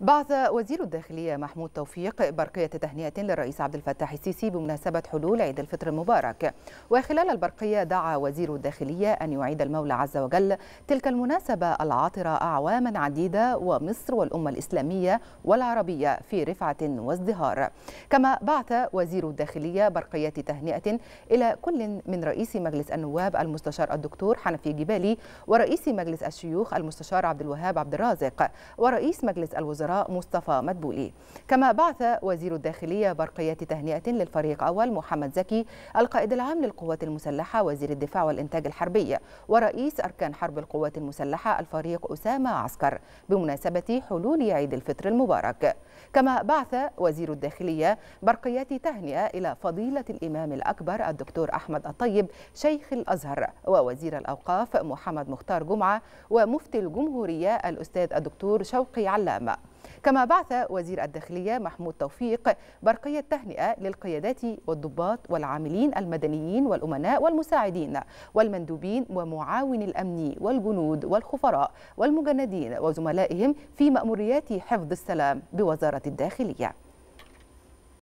بعث وزير الداخلية محمود توفيق برقية تهنئة للرئيس عبد الفتاح السيسي بمناسبة حلول عيد الفطر المبارك وخلال البرقية دعا وزير الداخلية أن يعيد المولى عز وجل تلك المناسبة العاطرة أعواما عديدة ومصر والأمة الإسلامية والعربية في رفعة وازدهار كما بعث وزير الداخلية برقية تهنئة إلى كل من رئيس مجلس النواب المستشار الدكتور حنفي جبالي ورئيس مجلس الشيوخ المستشار عبد الوهاب عبد الرازق ورئيس مجلس الوزراء الوزراء مصطفى مدبولي كما بعث وزير الداخلية برقية تهنئة للفريق أول محمد زكي القائد العام للقوات المسلحة وزير الدفاع والإنتاج الحربي ورئيس أركان حرب القوات المسلحة الفريق أسامة عسكر بمناسبة حلول عيد الفطر المبارك كما بعث وزير الداخلية برقية تهنئة إلى فضيلة الإمام الأكبر الدكتور أحمد الطيب شيخ الأزهر ووزير الأوقاف محمد مختار جمعة ومفتي الجمهورية الأستاذ الدكتور شوقي علامة كما بعث وزير الداخلية محمود توفيق برقية تهنئة للقيادات والضباط والعاملين المدنيين والأمناء والمساعدين والمندوبين ومعاون الأمن والجنود والخفراء والمجندين وزملائهم في مأموريات حفظ السلام بوزارة الداخلية